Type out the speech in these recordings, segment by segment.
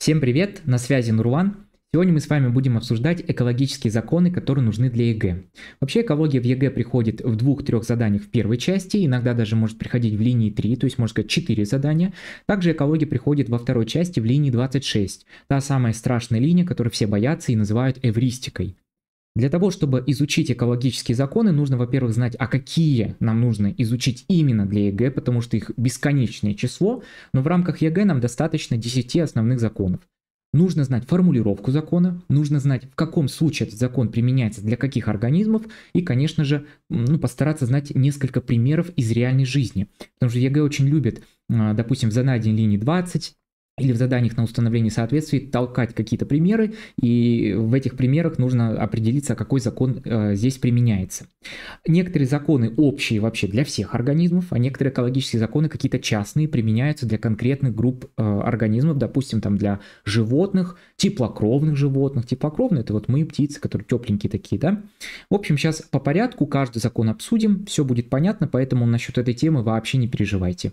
Всем привет, на связи Нурлан. Сегодня мы с вами будем обсуждать экологические законы, которые нужны для ЕГЭ. Вообще экология в ЕГЭ приходит в двух-трех заданиях в первой части, иногда даже может приходить в линии 3, то есть можно сказать 4 задания. Также экология приходит во второй части в линии 26, та самая страшная линия, которую все боятся и называют эвристикой. Для того, чтобы изучить экологические законы, нужно, во-первых, знать, а какие нам нужно изучить именно для ЕГЭ, потому что их бесконечное число, но в рамках ЕГЭ нам достаточно 10 основных законов. Нужно знать формулировку закона, нужно знать, в каком случае этот закон применяется для каких организмов, и, конечно же, ну, постараться знать несколько примеров из реальной жизни. Потому что ЕГЭ очень любит, а, допустим, в задании линии 20, или в заданиях на установление соответствий толкать какие-то примеры, и в этих примерах нужно определиться, какой закон э, здесь применяется. Некоторые законы общие вообще для всех организмов, а некоторые экологические законы какие-то частные применяются для конкретных групп э, организмов, допустим, там для животных, теплокровных животных. Теплокровные – это вот мы, птицы, которые тепленькие такие, да? В общем, сейчас по порядку каждый закон обсудим, все будет понятно, поэтому насчет этой темы вообще не переживайте.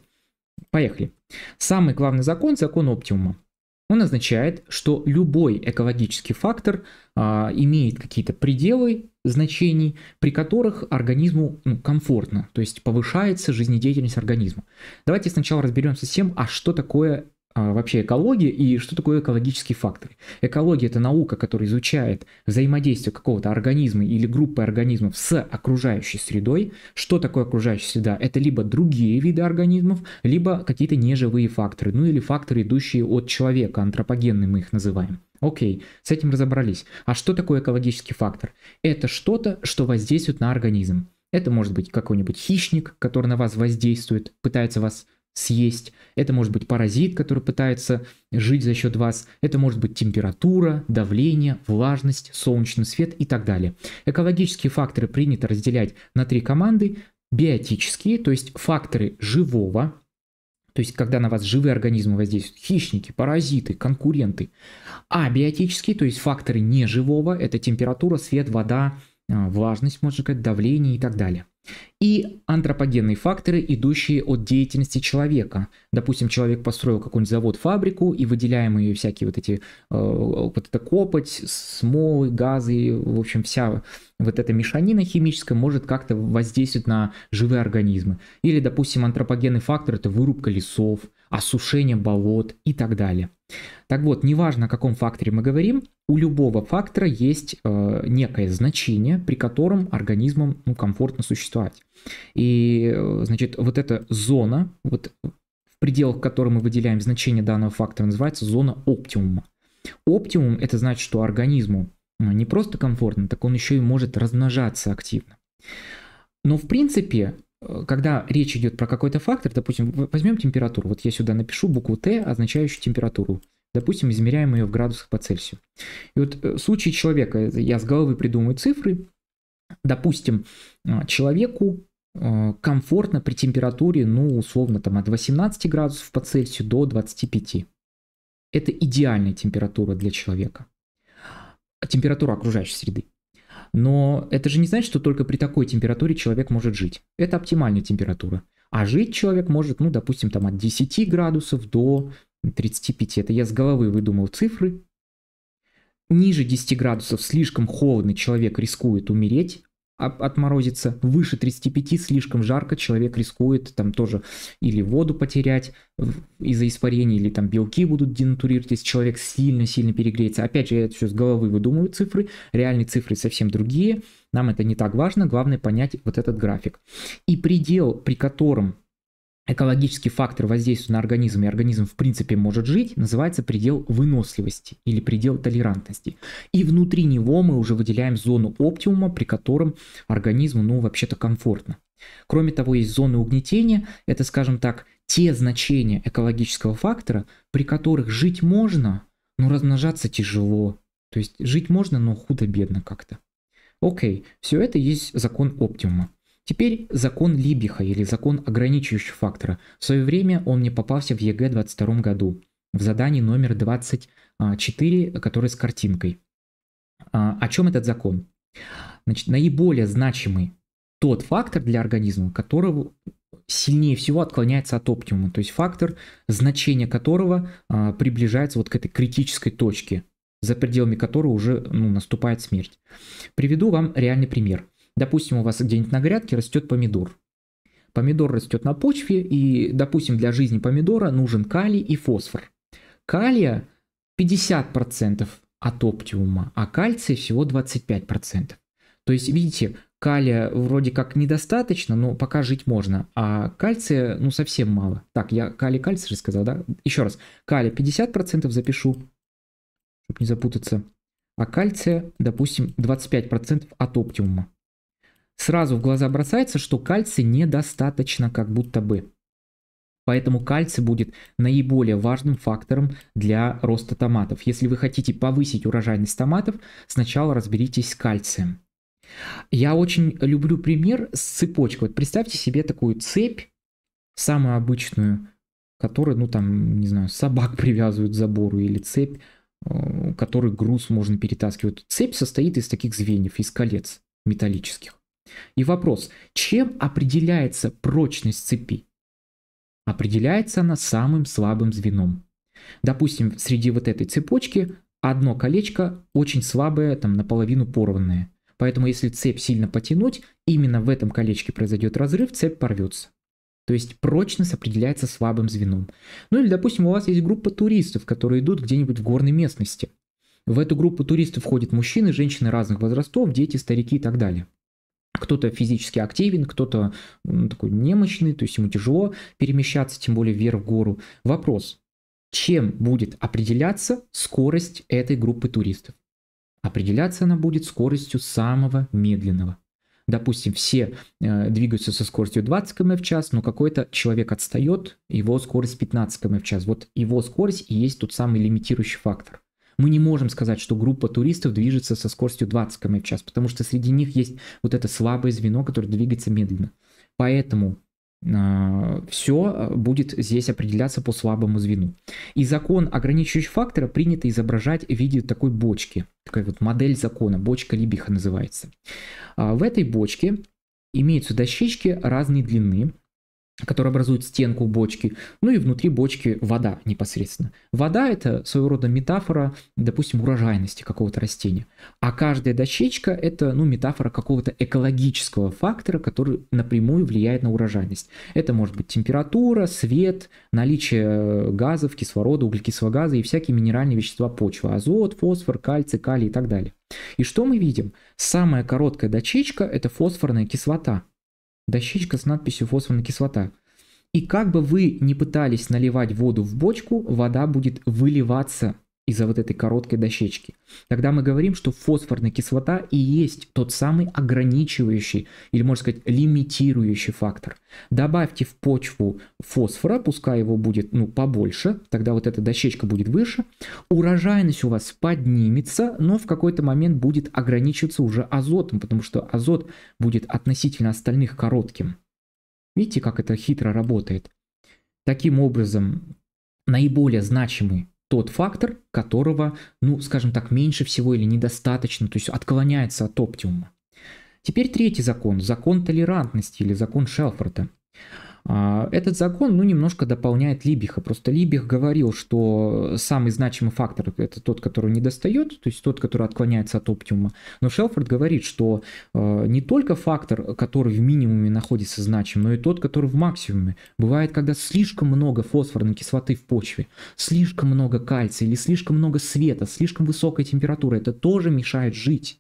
Поехали. Самый главный закон – закон оптимума. Он означает, что любой экологический фактор а, имеет какие-то пределы значений, при которых организму ну, комфортно, то есть повышается жизнедеятельность организма. Давайте сначала разберемся с тем, а что такое а, вообще экологии и что такое экологические факторы. Экология – это наука, которая изучает взаимодействие какого-то организма или группы организмов с окружающей средой. Что такое окружающая среда? Это либо другие виды организмов, либо какие-то неживые факторы, ну или факторы, идущие от человека, антропогенные мы их называем. Окей, с этим разобрались. А что такое экологический фактор? Это что-то, что воздействует на организм. Это может быть какой-нибудь хищник, который на вас воздействует, пытается вас съесть, это может быть паразит, который пытается жить за счет вас, это может быть температура, давление, влажность, солнечный свет и так далее. Экологические факторы принято разделять на три команды. Биотические, то есть факторы живого, то есть когда на вас живые организмы воздействуют, хищники, паразиты, конкуренты. Абиотические, то есть факторы неживого, это температура, свет, вода, а, влажность, можно сказать, давление и так далее. И антропогенные факторы, идущие от деятельности человека. Допустим, человек построил какой-нибудь завод, фабрику, и выделяемые всякие вот эти, э, вот эта копоть, смолы, газы, в общем, вся вот эта мешанина химическая может как-то воздействовать на живые организмы. Или, допустим, антропогенный фактор – это вырубка лесов, осушение болот и так далее. Так вот, неважно о каком факторе мы говорим, у любого фактора есть э, некое значение, при котором организмам ну, комфортно существовать. И, э, значит, вот эта зона, вот в пределах которой мы выделяем значение данного фактора, называется зона оптимума. Оптимум – это значит, что организму ну, не просто комфортно, так он еще и может размножаться активно. Но в принципе Э, когда речь идет про какой-то фактор, допустим, возьмем температуру. Вот я сюда напишу букву Т, означающую температуру. Допустим, измеряем ее в градусах по Цельсию. И вот в э, случае человека, э, я с головы придумаю цифры, допустим, человеку комфортно при температуре, ну, условно, там от 18 градусов по Цельсию до 25. Это идеальная температура для человека. Температура окружающей среды. Но это же не значит, что только при такой температуре человек может жить. Это оптимальная температура. А жить человек может, ну, допустим, там от 10 градусов до 35. Это я с головы выдумал цифры. Ниже 10 градусов слишком холодно, человек рискует умереть отморозится, выше 35 слишком жарко, человек рискует там тоже или воду потерять из-за испарения, или там белки будут денатурировать, если человек сильно-сильно перегреется. Опять же, я это все с головы выдумываю цифры, реальные цифры совсем другие, нам это не так важно, главное понять вот этот график. И предел, при котором экологический фактор воздействия на организм, и организм в принципе может жить, называется предел выносливости или предел толерантности. И внутри него мы уже выделяем зону оптимума, при котором организму, ну, вообще-то комфортно. Кроме того, есть зоны угнетения, это, скажем так, те значения экологического фактора, при которых жить можно, но размножаться тяжело. То есть жить можно, но худо-бедно как-то. Окей, все это есть закон оптимума. Теперь закон Либиха или закон ограничивающего фактора. В свое время он мне попался в ЕГЭ в 22 году в задании номер 24, который с картинкой. А, о чем этот закон? Значит, наиболее значимый тот фактор для организма, которого сильнее всего отклоняется от оптимума, то есть фактор, значение которого а, приближается вот к этой критической точке, за пределами которой уже ну, наступает смерть. Приведу вам реальный пример. Допустим, у вас где-нибудь на грядке растет помидор. Помидор растет на почве, и, допустим, для жизни помидора нужен калий и фосфор. Калия 50% от оптимума, а кальция всего 25%. То есть, видите, калия вроде как недостаточно, но пока жить можно, а кальция, ну, совсем мало. Так, я калий, кальций же сказал, да? Еще раз, калия 50% запишу, чтобы не запутаться, а кальция, допустим, 25% от оптимума сразу в глаза бросается, что кальция недостаточно как будто бы. Поэтому кальций будет наиболее важным фактором для роста томатов. Если вы хотите повысить урожайность томатов, сначала разберитесь с кальцием. Я очень люблю пример с цепочкой. Вот представьте себе такую цепь, самую обычную, которую, ну там, не знаю, собак привязывают к забору или цепь, э, который груз можно перетаскивать. Цепь состоит из таких звеньев, из колец металлических. И вопрос, чем определяется прочность цепи? Определяется она самым слабым звеном. Допустим, среди вот этой цепочки одно колечко очень слабое, там наполовину порванное. Поэтому если цепь сильно потянуть, именно в этом колечке произойдет разрыв, цепь порвется. То есть прочность определяется слабым звеном. Ну или, допустим, у вас есть группа туристов, которые идут где-нибудь в горной местности. В эту группу туристов входят мужчины, женщины разных возрастов, дети, старики и так далее кто-то физически активен, кто-то такой немощный, то есть ему тяжело перемещаться, тем более вверх в гору. Вопрос, чем будет определяться скорость этой группы туристов? Определяться она будет скоростью самого медленного. Допустим, все э, двигаются со скоростью 20 км в час, но какой-то человек отстает, его скорость 15 км в час. Вот его скорость и есть тот самый лимитирующий фактор мы не можем сказать, что группа туристов движется со скоростью 20 км в час, потому что среди них есть вот это слабое звено, которое двигается медленно. Поэтому а, все а, будет здесь определяться по слабому звену. И закон ограничивающих фактора принято изображать в виде такой бочки, такая вот модель закона, бочка Либиха называется. А, в этой бочке имеются дощечки разной длины, который образует стенку бочки, ну и внутри бочки вода непосредственно. Вода – это своего рода метафора, допустим, урожайности какого-то растения. А каждая дощечка – это ну, метафора какого-то экологического фактора, который напрямую влияет на урожайность. Это может быть температура, свет, наличие э, газов, кислорода, углекислого газа и всякие минеральные вещества почвы – азот, фосфор, кальций, калий и так далее. И что мы видим? Самая короткая дощечка – это фосфорная кислота – дощечка с надписью «фосфорная кислота». И как бы вы ни пытались наливать воду в бочку, вода будет выливаться из-за вот этой короткой дощечки. Тогда мы говорим, что фосфорная кислота и есть тот самый ограничивающий, или можно сказать, лимитирующий фактор. Добавьте в почву фосфора, пускай его будет ну, побольше, тогда вот эта дощечка будет выше, урожайность у вас поднимется, но в какой-то момент будет ограничиваться уже азотом, потому что азот будет относительно остальных коротким. Видите, как это хитро работает? Таким образом, наиболее значимый тот фактор, которого, ну, скажем так, меньше всего или недостаточно, то есть отклоняется от оптимума. Теперь третий закон, закон толерантности или закон Шелфорта. А, этот закон, ну, немножко дополняет Либиха. Просто Либих говорил, что самый значимый фактор – это тот, который не достает, то есть тот, который отклоняется от оптимума. Но Шелфорд говорит, что э, не только фактор, который в минимуме находится значим, но и тот, который в максимуме. Бывает, когда слишком много фосфорной кислоты в почве, слишком много кальция или слишком много света, слишком высокая температура. Это тоже мешает жить.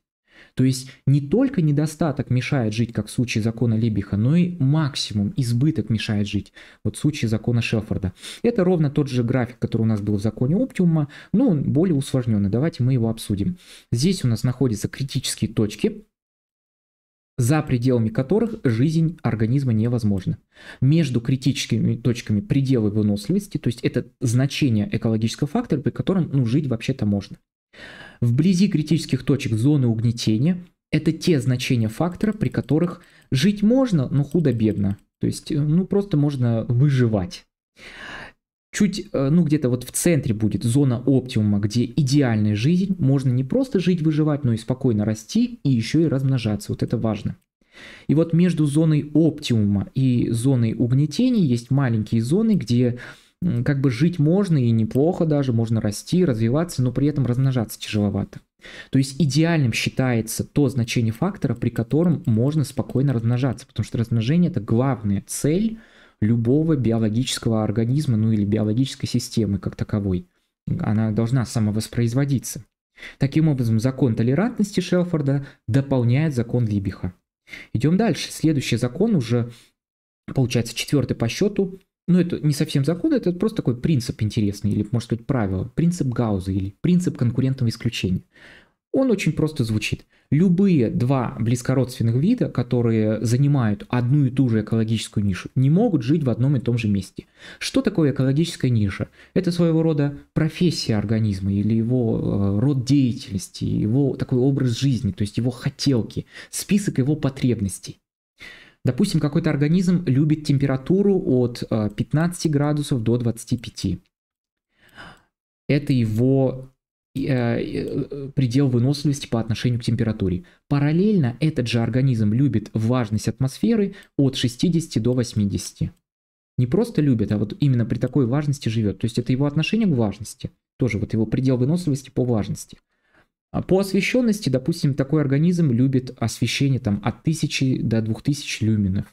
То есть не только недостаток мешает жить, как в случае закона Лебиха, но и максимум, избыток мешает жить, вот в случае закона Шелфорда. Это ровно тот же график, который у нас был в законе оптимума, но он более усложненный, давайте мы его обсудим. Здесь у нас находятся критические точки, за пределами которых жизнь организма невозможна. Между критическими точками пределы выносливости, то есть это значение экологического фактора, при котором ну, жить вообще-то можно. Вблизи критических точек зоны угнетения – это те значения факторов, при которых жить можно, но худо-бедно. То есть, э, ну, просто можно выживать. Чуть, э, ну, где-то вот в центре будет зона оптимума, где идеальная жизнь. Можно не просто жить, выживать, но и спокойно расти и еще и размножаться. Вот это важно. И вот между зоной оптимума и зоной угнетения есть маленькие зоны, где как бы жить можно и неплохо даже, можно расти, развиваться, но при этом размножаться тяжеловато. То есть идеальным считается то значение фактора, при котором можно спокойно размножаться, потому что размножение – это главная цель любого биологического организма, ну или биологической системы как таковой. Она должна самовоспроизводиться. Таким образом, закон толерантности Шелфорда дополняет закон Либиха. Идем дальше. Следующий закон уже, получается, четвертый по счету, ну, это не совсем закон, это просто такой принцип интересный, или, можно сказать, правило, принцип Гауза или принцип конкурентного исключения. Он очень просто звучит. Любые два близкородственных вида, которые занимают одну и ту же экологическую нишу, не могут жить в одном и том же месте. Что такое экологическая ниша? Это своего рода профессия организма или его э, род деятельности, его такой образ жизни, то есть его хотелки, список его потребностей. Допустим, какой-то организм любит температуру от 15 э, градусов до 25. Это его э, э, предел выносливости по отношению к температуре. Параллельно этот же организм любит влажность атмосферы от 60 до 80. Не просто любит, а вот именно при такой влажности живет. То есть это его отношение к влажности. Тоже вот его предел выносливости по влажности. А по освещенности, допустим, такой организм любит освещение там от 1000 до 2000 люминов.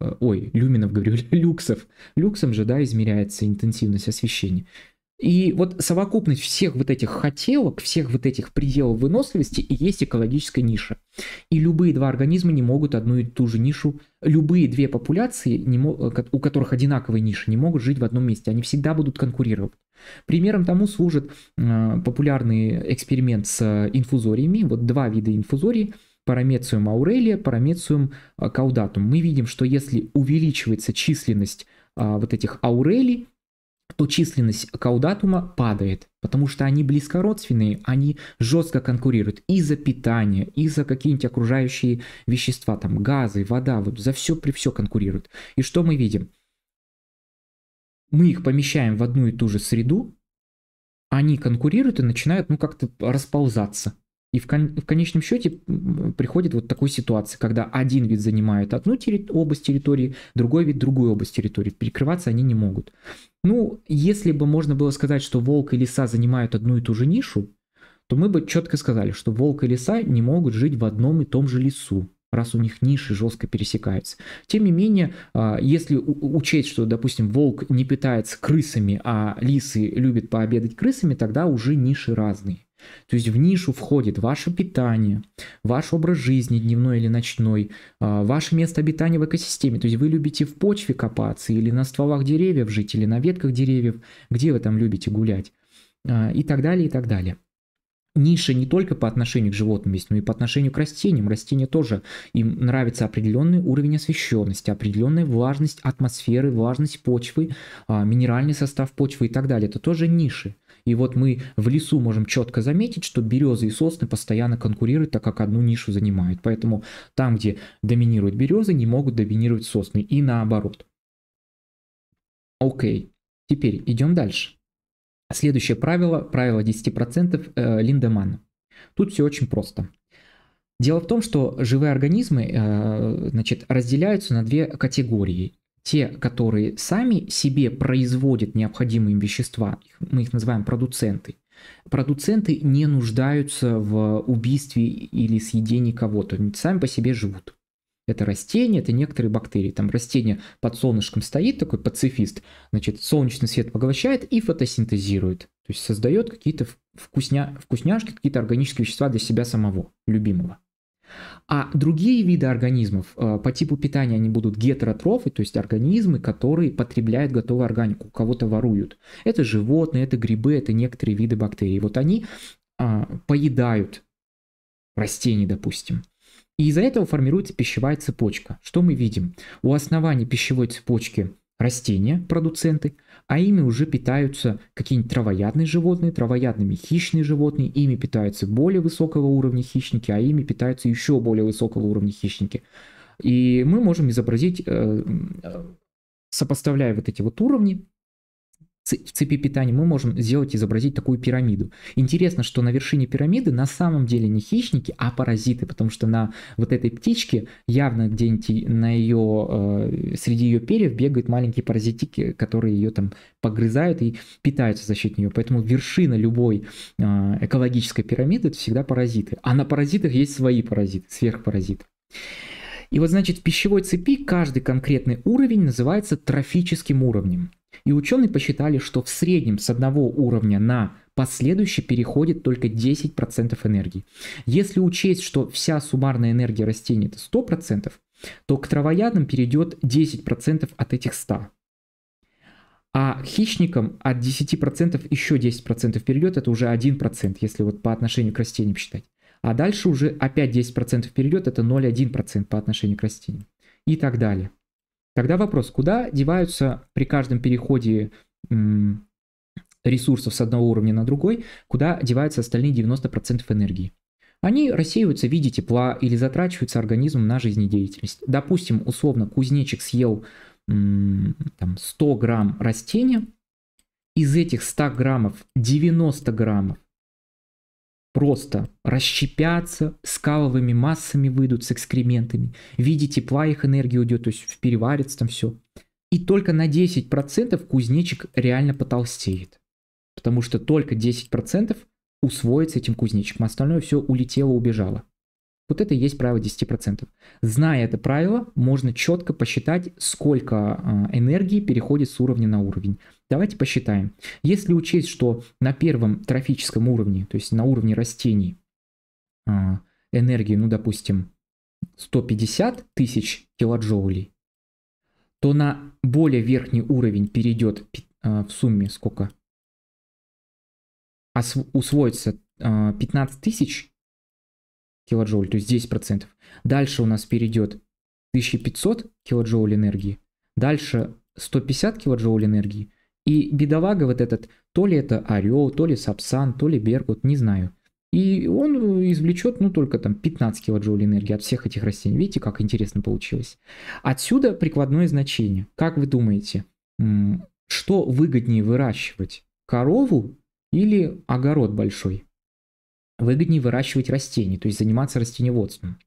Э, ой, люминов говорю, люксов. Люксом же, да, измеряется интенсивность освещения. И вот совокупность всех вот этих хотелок, всех вот этих пределов выносливости и есть экологическая ниша. И любые два организма не могут одну и ту же нишу, любые две популяции, не мо- э, у которых одинаковые ниши, не могут жить в одном месте. Они всегда будут конкурировать. Примером тому служит э, популярный эксперимент с инфузориями. Вот два вида инфузорий – парамециум аурелия, парамециум э, каудатум. Мы видим, что если увеличивается численность а, вот этих аурелий, то численность каудатума падает, потому что они близкородственные, они жестко конкурируют и за питание, и за какие-нибудь окружающие вещества, там газы, вода, вот за все при все конкурируют. И что мы видим? мы их помещаем в одну и ту же среду, они конкурируют и начинают, ну, как-то расползаться. И в, кон- в конечном счете приходит вот такой ситуации, когда один вид занимает одну терри- область территории, другой вид другую область территории. Перекрываться они не могут. Ну, если бы можно было сказать, что волк и лиса занимают одну и ту же нишу, то мы бы четко сказали, что волк и лиса не могут жить в одном и том же лесу раз у них ниши жестко пересекаются. Тем не менее, а, если учесть, что, допустим, волк не питается крысами, а лисы любят пообедать крысами, тогда уже ниши разные. То есть в нишу входит ваше питание, ваш образ жизни дневной или ночной, а, ваше место обитания в экосистеме. То есть вы любите в почве копаться или на стволах деревьев жить, или на ветках деревьев, где вы там любите гулять а, и так далее, и так далее ниша не только по отношению к животным есть, но и по отношению к растениям. Растения тоже им нравится определенный уровень освещенности, определенная влажность атмосферы, влажность почвы, а, минеральный состав почвы и так далее. Это тоже ниши. И вот мы в лесу можем четко заметить, что березы и сосны постоянно конкурируют, так как одну нишу занимают. Поэтому там, где доминируют березы, не могут доминировать сосны. И наоборот. Окей. Теперь идем дальше. А следующее правило, правило 10% э, Линдемана. Тут все очень просто. Дело в том, что живые организмы э, значит, разделяются на две категории. Те, которые сами себе производят необходимые им вещества, мы их называем продуценты. Продуценты не нуждаются в убийстве или съедении кого-то, сами по себе живут. Это растения, это некоторые бактерии. Там растение под солнышком стоит, такой пацифист, значит, солнечный свет поглощает и фотосинтезирует. То есть создает какие-то вкусня... вкусняшки, какие-то органические вещества для себя самого, любимого. А другие виды организмов э, по типу питания они будут гетеротрофы, то есть организмы, которые потребляют готовую органику, кого-то воруют. Это животные, это грибы, это некоторые виды бактерий. Вот они а, поедают растений, допустим. И из-за этого формируется пищевая цепочка. Что мы видим? У основания пищевой цепочки растения, продуценты, а ими уже питаются какие-нибудь травоядные животные, травоядными хищные животные, ими питаются более высокого уровня хищники, а ими питаются еще более высокого уровня хищники. И мы можем изобразить, э, э, сопоставляя вот эти вот уровни, в цепи питания мы можем сделать, изобразить такую пирамиду. Интересно, что на вершине пирамиды на самом деле не хищники, а паразиты, потому что на вот этой птичке явно где-нибудь на ее, э, среди ее перьев бегают маленькие паразитики, которые ее там погрызают и питаются за счет нее. Поэтому вершина любой э, экологической пирамиды это всегда паразиты. А на паразитах есть свои паразиты, сверхпаразиты. И вот, значит, в пищевой цепи каждый конкретный уровень называется трофическим уровнем. И ученые посчитали, что в среднем с одного уровня на последующий переходит только 10% энергии. Если учесть, что вся суммарная энергия растений это 100%, то к травоядным перейдет 10% от этих 100. А хищникам от 10% еще 10% перейдет, это уже 1%, если вот по отношению к растениям считать. А дальше уже опять 10% перейдет, это 0,1% по отношению к растениям. И так далее. Тогда вопрос, куда деваются при каждом переходе ресурсов с одного уровня на другой, куда деваются остальные 90% энергии? Они рассеиваются в виде тепла или затрачиваются организмом на жизнедеятельность. Допустим, условно, кузнечик съел там, 100 грамм растения, из этих 100 граммов 90 граммов просто расщепятся, скаловыми массами выйдут с экскрементами. В виде тепла их энергия уйдет, то есть переварится там все. И только на 10% кузнечик реально потолстеет. Потому что только 10% усвоится этим кузнечиком. Остальное все улетело, убежало. Вот это и есть правило 10%. Зная это правило, можно четко посчитать, сколько а, энергии переходит с уровня на уровень. Давайте посчитаем. Если учесть, что на первом трофическом уровне, то есть на уровне растений, а, энергии, ну, допустим, 150 тысяч килоджоулей, то на более верхний уровень перейдет а, в сумме сколько? Усвоится 15 а, тысяч килоджоулей, то есть 10%. Дальше у нас перейдет 1500 килоджоулей энергии, дальше 150 килоджоулей энергии, и бедолага вот этот, то ли это Орел, то ли Сапсан, то ли Беркут, не знаю. И он извлечет, ну, только там 15 килоджоулей энергии от всех этих растений. Видите, как интересно получилось. Отсюда прикладное значение. Как вы думаете, что выгоднее выращивать? Корову или огород большой? Выгоднее выращивать растения, то есть заниматься растениеводством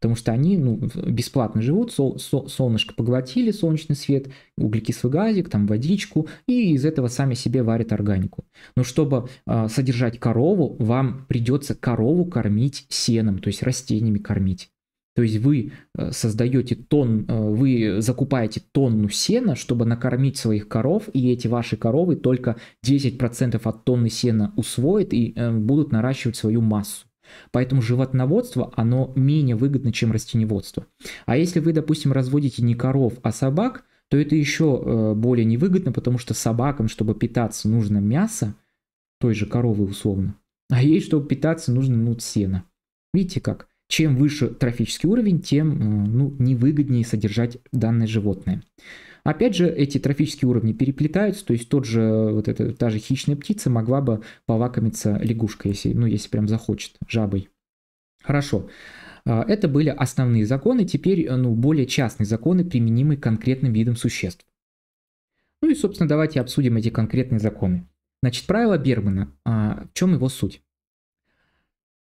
потому что они ну, бесплатно живут, сол, сол, солнышко поглотили, солнечный свет, углекислый газик, там водичку, и из этого сами себе варят органику. Но чтобы э, содержать корову, вам придется корову кормить сеном, то есть растениями кормить. То есть вы э, создаете тон, э, вы закупаете тонну сена, чтобы накормить своих коров, и эти ваши коровы только 10% от тонны сена усвоят и э, будут наращивать свою массу. Поэтому животноводство, оно менее выгодно, чем растеневодство. А если вы, допустим, разводите не коров, а собак, то это еще э, более невыгодно, потому что собакам, чтобы питаться, нужно мясо, той же коровы условно, а ей, чтобы питаться, нужно ну, сено. Видите как? Чем выше трофический уровень, тем э, ну, невыгоднее содержать данное животное. Опять же, эти трофические уровни переплетаются, то есть тот же, вот эта, та же хищная птица могла бы полакомиться лягушкой, если, ну, если прям захочет, жабой. Хорошо. А, это были основные законы, теперь э, ну, более частные законы, применимые конкретным видам существ. Ну и, собственно, давайте обсудим эти конкретные законы. Значит, правило Бермана, а, в чем его суть?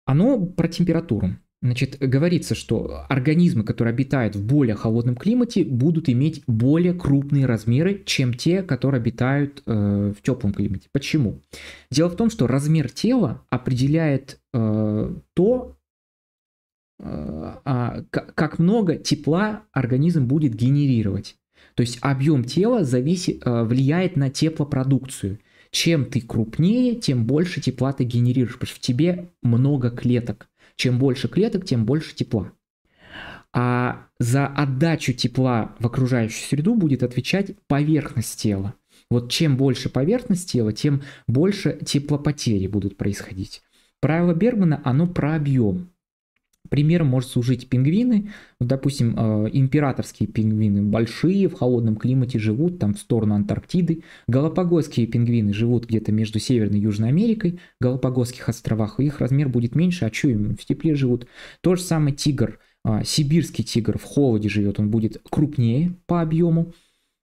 Оно про температуру. Значит, говорится, что организмы, которые обитают в более холодном климате, будут иметь более крупные размеры, чем те, которые обитают э, в теплом климате. Почему? Дело в том, что размер тела определяет э, то, э, а, как много тепла организм будет генерировать. То есть объем тела зависит, э, влияет на теплопродукцию. Чем ты крупнее, тем больше тепла ты генерируешь, потому что в тебе много клеток чем больше клеток, тем больше тепла. А за отдачу тепла в окружающую среду будет отвечать поверхность тела. Вот чем больше поверхность тела, тем больше теплопотери будут происходить. Правило Бергмана, оно про объем. Пример может служить пингвины. допустим, э, императорские пингвины большие, в холодном климате живут там в сторону Антарктиды. Галапагосские пингвины живут где-то между Северной и Южной Америкой, Галапагосских островах. Их размер будет меньше, а что им в тепле живут? То же самое тигр. А, сибирский тигр в холоде живет, он будет крупнее по объему.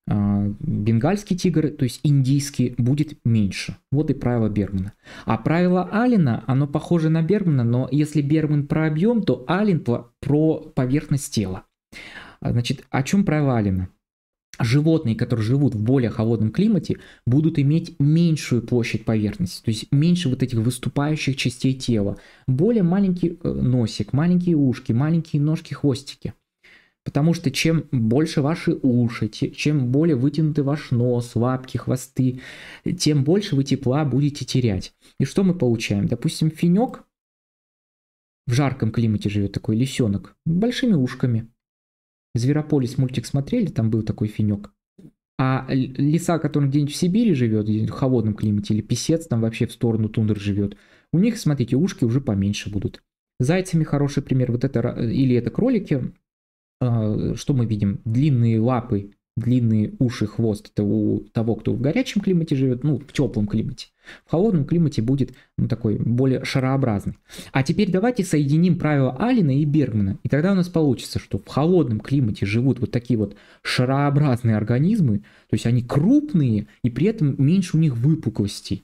А, бенгальский тигр, то есть индийский, будет меньше. Вот и правило Бермана. А правило Алина, оно похоже на Бермана, но если Берман про объем, то Алин про поверхность тела. А, значит, о чем правило Алина? Животные, которые живут в более холодном климате, будут иметь меньшую площадь поверхности, то есть меньше вот этих выступающих частей тела, более маленький э, носик, маленькие ушки, маленькие ножки, хвостики. Потому что чем больше ваши уши, чем более вытянуты ваш нос, лапки, хвосты, тем больше вы тепла будете терять. И что мы получаем? Допустим, финек в жарком климате живет такой лисенок, большими ушками. Зверополис мультик смотрели, там был такой финек. А лиса, который где-нибудь в Сибири живет, в холодном климате, или писец там вообще в сторону тундр живет, у них, смотрите, ушки уже поменьше будут. Зайцами хороший пример, вот это, или это кролики, Э, что мы видим? Длинные лапы, длинные уши, хвост это у того, кто в горячем климате живет, ну, в теплом климате. В холодном климате будет ну, такой более шарообразный. А теперь давайте соединим правила Алина и Бергмана. И тогда у нас получится, что в холодном климате живут вот такие вот шарообразные организмы, то есть они крупные, и при этом меньше у них выпуклостей.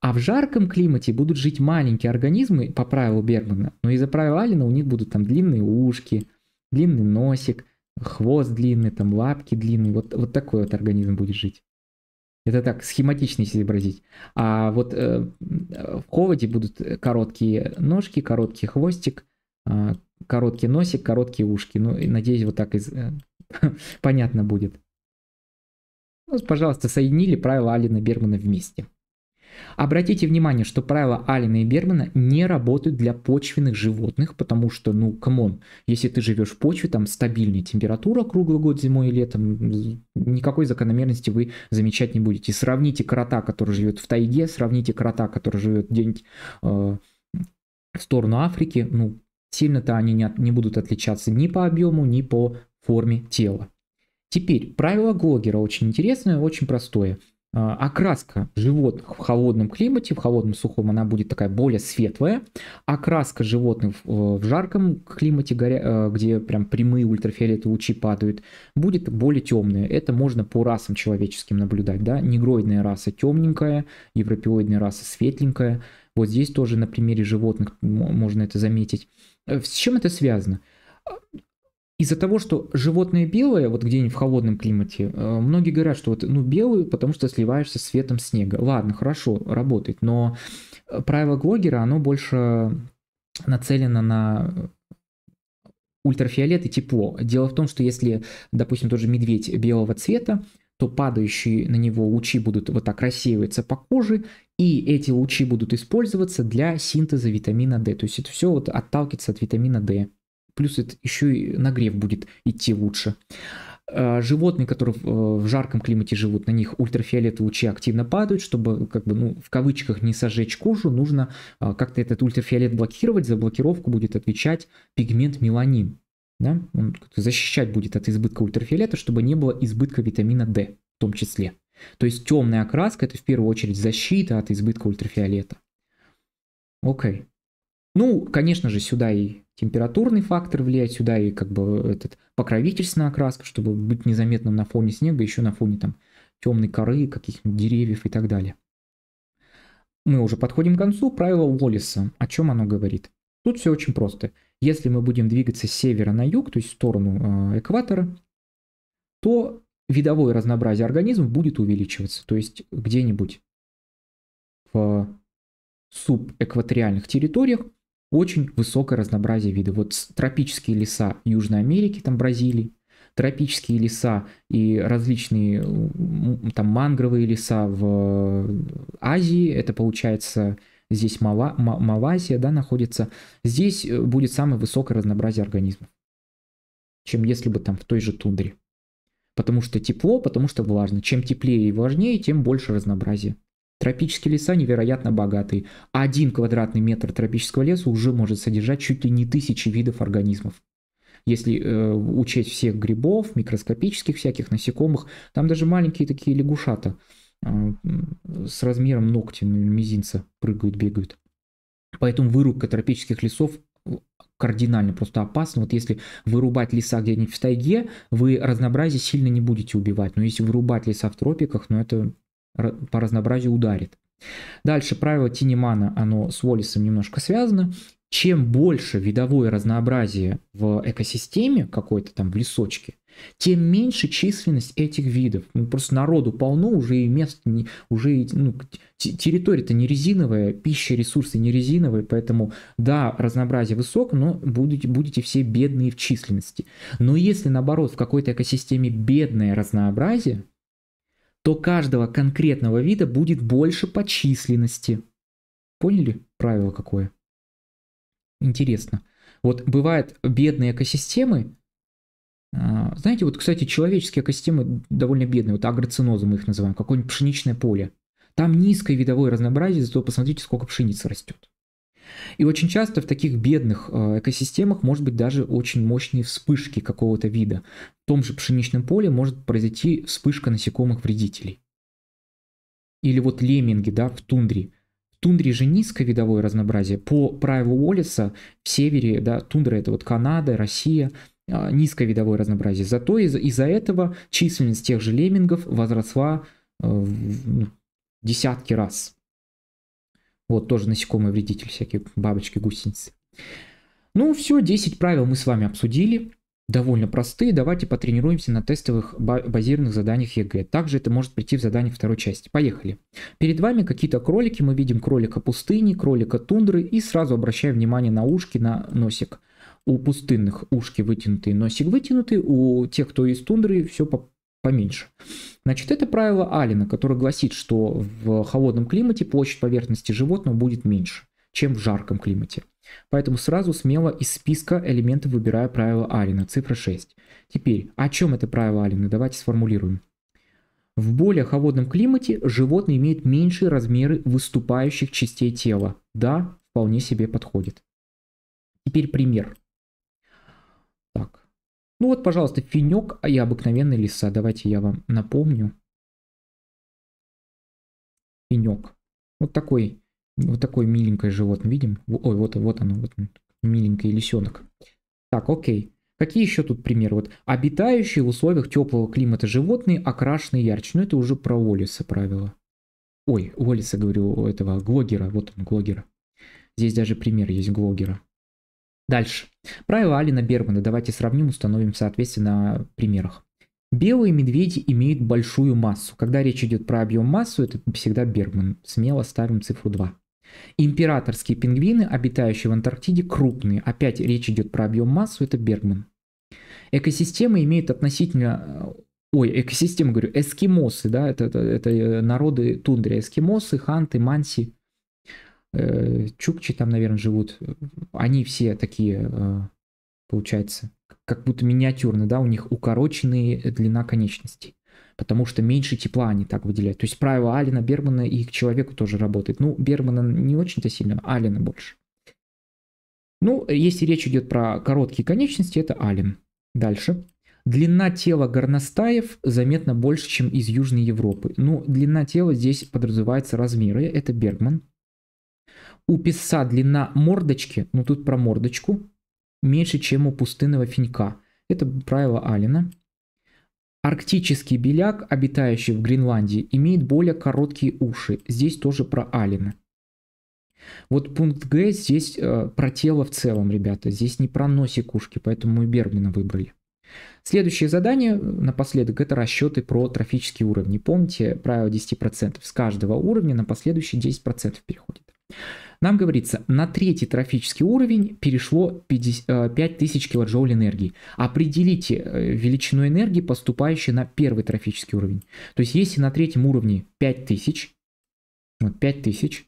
А в жарком климате будут жить маленькие организмы по правилу Бергмана, но из-за правила Алина у них будут там длинные ушки, длинный носик, хвост длинный, там лапки длинные. Вот, вот такой вот организм будет жить. Это так, схематично если изобразить. А вот э, в холоде будут короткие ножки, короткий хвостик, э, короткий носик, короткие ушки. Ну, и, надеюсь, вот так из, э, понятно будет. Ну, пожалуйста, соединили правила Алина Бермана вместе. Обратите внимание, что правила Алина и Бермана не работают для почвенных животных, потому что, ну, камон, если ты живешь в почве, там стабильная температура круглый год зимой и летом, никакой закономерности вы замечать не будете. Сравните крота, который живет в тайге, сравните крота, который живет где-нибудь э, в сторону Африки, ну, сильно-то они не, от, не будут отличаться ни по объему, ни по форме тела. Теперь, правило Глогера очень интересное, очень простое. А, окраска животных в холодном климате, в холодном сухом, она будет такая более светлая. Окраска животных в жарком климате, э, где прям прямые ультрафиолетовые лучи падают, будет более темная. Это можно по расам человеческим наблюдать. Да? Негроидная раса темненькая, европеоидная раса светленькая. Вот здесь тоже на примере животных можно это заметить. Э, с чем это связано? Из-за того, что животное белое, вот где-нибудь в холодном климате, э, многие говорят, что вот, ну, белый, потому что сливаешься с светом снега. Ладно, хорошо, работает, но э, правило Глогера, оно больше нацелено на э, ультрафиолет и тепло. Дело в том, что если, допустим, тоже медведь белого цвета, то падающие на него лучи будут вот так рассеиваться по коже, и эти лучи будут использоваться для синтеза витамина D. То есть это все вот отталкивается от витамина D плюс это еще и нагрев будет идти лучше. Э, животные, которые э, в жарком климате живут, на них ультрафиолетовые лучи активно падают, чтобы как бы, ну, в кавычках не сожечь кожу, нужно э, как-то этот ультрафиолет блокировать, за блокировку будет отвечать пигмент меланин. Да? Он защищать будет от избытка ультрафиолета, чтобы не было избытка витамина D в том числе. То есть темная окраска это в первую очередь защита от избытка ультрафиолета. Окей. Okay. Ну, конечно же, сюда и температурный фактор влияет сюда и как бы этот покровительственная окраска, чтобы быть незаметным на фоне снега, еще на фоне там темной коры, каких-нибудь деревьев и так далее. Мы уже подходим к концу. Правило Уоллиса. О чем оно говорит? Тут все очень просто. Если мы будем двигаться с севера на юг, то есть в сторону э, экватора, то видовое разнообразие организмов будет увеличиваться. То есть где-нибудь в субэкваториальных территориях очень высокое разнообразие видов. Вот тропические леса Южной Америки, там Бразилии, тропические леса и различные э, там мангровые леса в э, Азии, это получается здесь Мала, Малайзия, да, находится, здесь э, будет самое высокое разнообразие организмов, чем если бы там в той же тундре. Потому что тепло, потому что влажно. Чем теплее и влажнее, тем больше разнообразия. Тропические леса невероятно богатые. Один квадратный метр тропического леса уже может содержать чуть ли не тысячи видов организмов. Если э, учесть всех грибов, микроскопических всяких насекомых, там даже маленькие такие лягушата э, с размером ногти мизинца прыгают, бегают. Поэтому вырубка тропических лесов э, кардинально просто опасно. Вот если вырубать леса где-нибудь в тайге, вы разнообразие сильно не будете убивать. Но если вырубать леса в тропиках, ну это по разнообразию ударит. Дальше правило Тинемана, оно с Уоллисом немножко связано. Чем больше видовое разнообразие в экосистеме какой-то там, в лесочке, тем меньше численность этих видов. Ну, просто народу полно, уже и мест, не, уже ну, территория-то не резиновая, пища, ресурсы не резиновые, поэтому да, разнообразие высоко, но будете, будете все бедные в численности. Но если наоборот в какой-то экосистеме бедное разнообразие, то каждого конкретного вида будет больше по численности. Поняли правило какое? Интересно. Вот бывают бедные экосистемы, а, знаете, вот, кстати, человеческие экосистемы довольно бедные, вот агроцинозы мы их называем, какое-нибудь пшеничное поле. Там низкое видовое разнообразие, зато посмотрите, сколько пшеницы растет. И очень часто в таких бедных э, экосистемах может быть даже очень мощные вспышки какого-то вида. В том же пшеничном поле может произойти вспышка насекомых-вредителей. Или вот лемминги да, в тундре. В тундре же низкое видовое разнообразие. По правилу Уоллеса в севере, да, тундра это вот Канада, Россия, а, низкое видовое разнообразие. Зато из- из-за этого численность тех же леммингов возросла э, в ну, десятки раз. Вот тоже насекомые вредители, всякие бабочки, гусеницы. Ну все, 10 правил мы с вами обсудили. Довольно простые. Давайте потренируемся на тестовых базированных заданиях ЕГЭ. Также это может прийти в задание второй части. Поехали. Перед вами какие-то кролики. Мы видим кролика пустыни, кролика тундры. И сразу обращаем внимание на ушки, на носик. У пустынных ушки вытянутые, носик вытянутый. У тех, кто из тундры, все по поменьше. Значит, это правило Алина, которое гласит, что в холодном климате площадь поверхности животного будет меньше, чем в жарком климате. Поэтому сразу смело из списка элементов выбираю правило Алина, цифра 6. Теперь, о чем это правило Алина? Давайте сформулируем. В более холодном климате животные имеют меньшие размеры выступающих частей тела. Да, вполне себе подходит. Теперь пример. Ну вот, пожалуйста, финек и а обыкновенные лиса. Давайте я вам напомню. Финек. Вот такой, вот такой миленькое животное, видим? Ой, вот, вот оно, вот миленький лисенок. Так, окей. Какие еще тут примеры? Вот обитающие в условиях теплого климата животные окрашены а ярче. Но ну, это уже про Уоллиса правило. Ой, Уоллиса, говорю, этого Глогера. Вот он, Глогера. Здесь даже пример есть Глогера. Дальше. Правило Алина Бермана. Давайте сравним, установим соответственно на примерах. Белые медведи имеют большую массу. Когда речь идет про объем массу, это всегда Берман. Смело ставим цифру 2. Императорские пингвины, обитающие в Антарктиде, крупные. Опять речь идет про объем массу, это Бергман. Экосистемы имеют относительно... Э, ой, экосистемы, говорю, эскимосы, да, это, это, это э, народы тундры. эскимосы, ханты, манси, Э, чукчи там, наверное, живут. Они все такие, э, получается, как будто миниатюрные, да, у них укороченные длина конечностей. Потому что меньше тепла они так выделяют. То есть правило Алина, Бермана и к человеку тоже работает. Ну, Бермана не очень-то сильно, а Алина больше. Ну, если речь идет про короткие конечности, это Алин. Дальше. Длина тела горностаев заметно больше, чем из Южной Европы. Ну, длина тела здесь подразумевается размеры. Это Бергман. У писа длина мордочки, ну тут про мордочку, меньше, чем у пустынного финька. Это правило Алина. Арктический беляк, обитающий в Гренландии, имеет более короткие уши. Здесь тоже про Алина. Вот пункт Г здесь э, про тело в целом, ребята. Здесь не про носик ушки, поэтому мы Бергмана выбрали. Следующее задание э, напоследок это расчеты про трофические уровни. Помните правило 10%? С каждого уровня на последующие 10% переходит. Нам говорится, на третий трофический уровень перешло 50, 5000 килоджоулей энергии. Определите э, величину энергии, поступающей на первый трофический уровень. То есть, если на третьем уровне 5000, вот 5000,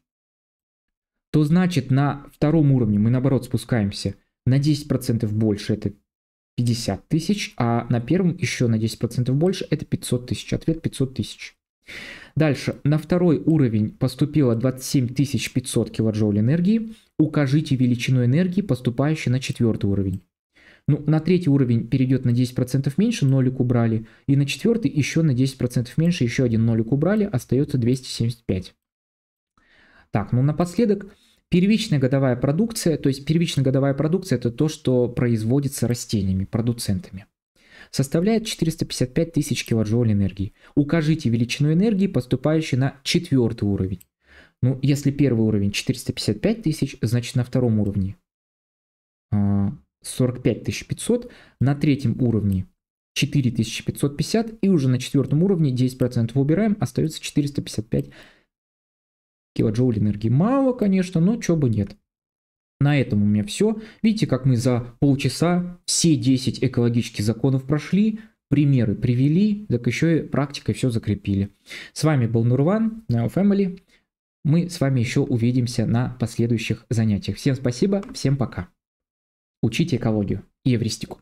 то значит на втором уровне мы наоборот спускаемся на 10% больше, это 50 тысяч, а на первом еще на 10% больше, это 500 тысяч. Ответ 500 тысяч. Дальше. На второй уровень поступило 27 500 килоджоуль энергии. Укажите величину энергии, поступающей на четвертый уровень. Ну, на третий уровень перейдет на 10% меньше, нолик убрали. И на четвертый еще на 10% меньше, еще один нолик убрали, остается 275. Так, ну напоследок, первичная годовая продукция, то есть первичная годовая продукция это то, что производится растениями, продуцентами составляет 455 тысяч килоджоуль энергии. Укажите величину энергии, поступающей на четвертый уровень. Ну, если первый уровень 455 тысяч, значит на втором уровне 45 а, 500, на третьем уровне 4550 и уже на четвертом уровне 10% убираем, остается 455 килоджоуль энергии. Мало, конечно, но чего бы нет. На этом у меня все. Видите, как мы за полчаса все 10 экологических законов прошли, примеры привели, так еще и практикой все закрепили. С вами был Нурван, Neo Family. Мы с вами еще увидимся на последующих занятиях. Всем спасибо, всем пока. Учите экологию и евристику.